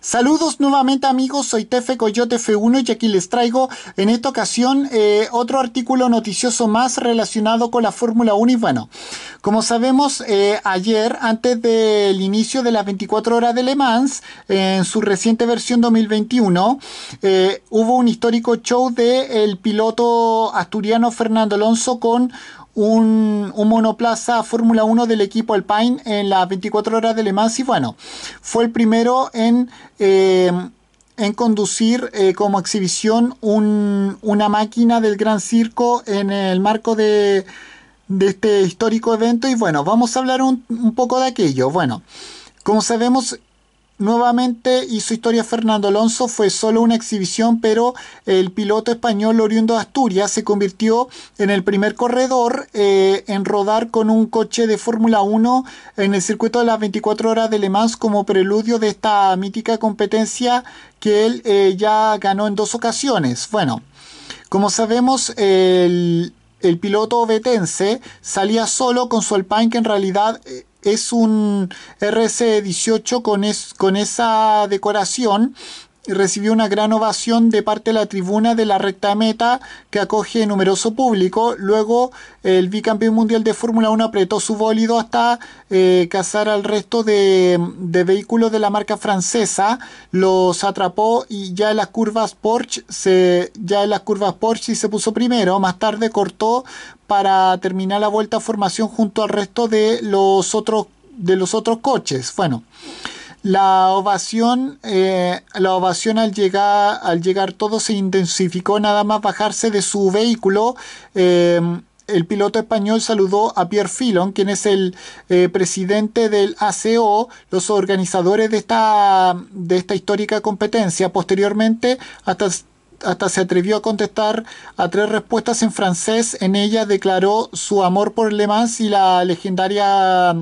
Saludos nuevamente amigos, soy Tefe Coyote F1 y aquí les traigo en esta ocasión eh, otro artículo noticioso más relacionado con la Fórmula 1 y bueno, como sabemos eh, ayer antes del inicio de las 24 horas de Le Mans en su reciente versión 2021 eh, hubo un histórico show del piloto asturiano Fernando Alonso con un, monoplaza Fórmula 1 del equipo Alpine en las 24 horas de Le Mans y bueno, fue el primero en, eh, en conducir eh, como exhibición una máquina del Gran Circo en el marco de, este histórico evento y bueno, vamos a hablar un, un poco de aquello. Bueno, como sabemos, Nuevamente hizo historia Fernando Alonso, fue solo una exhibición, pero el piloto español oriundo de Asturias se convirtió en el primer corredor eh, en rodar con un coche de Fórmula 1 en el circuito de las 24 horas de Le Mans como preludio de esta mítica competencia que él eh, ya ganó en dos ocasiones. Bueno, como sabemos, el, el piloto vetense salía solo con su Alpine que en realidad eh, es un RC18 con, con esa decoración recibió una gran ovación de parte de la tribuna de la recta meta que acoge numeroso público. Luego el bicampeón mundial de Fórmula 1 apretó su bólido hasta eh, cazar al resto de, vehículos de la marca francesa. Los atrapó y ya en las curvas Porsche se, ya en las curvas Porsche se puso primero. Más tarde cortó para terminar la vuelta a formación junto al resto de los otros de los otros coches. Bueno. La ovación, eh, la ovación al, llegar, al llegar todo se intensificó, nada más bajarse de su vehículo. Eh, el piloto español saludó a Pierre Filon, quien es el eh, presidente del ACO, los organizadores de esta, de esta histórica competencia. Posteriormente, hasta hasta se atrevió a contestar a tres respuestas en francés. En ella declaró su amor por Le Mans y la legendaria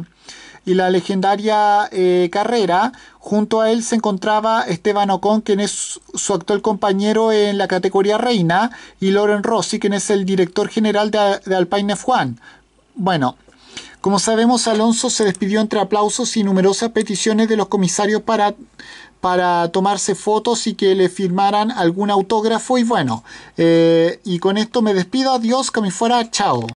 y la legendaria eh, carrera. Junto a él se encontraba Esteban Ocon, quien es su actual compañero en la categoría reina, y Loren Rossi, quien es el director general de, Alpine F1. Bueno, como sabemos, Alonso se despidió entre aplausos y numerosas peticiones de los comisarios para, para tomarse fotos y que le firmaran algún autógrafo. Y bueno, eh, y con esto me despido. Adiós, que me fuera. Chao.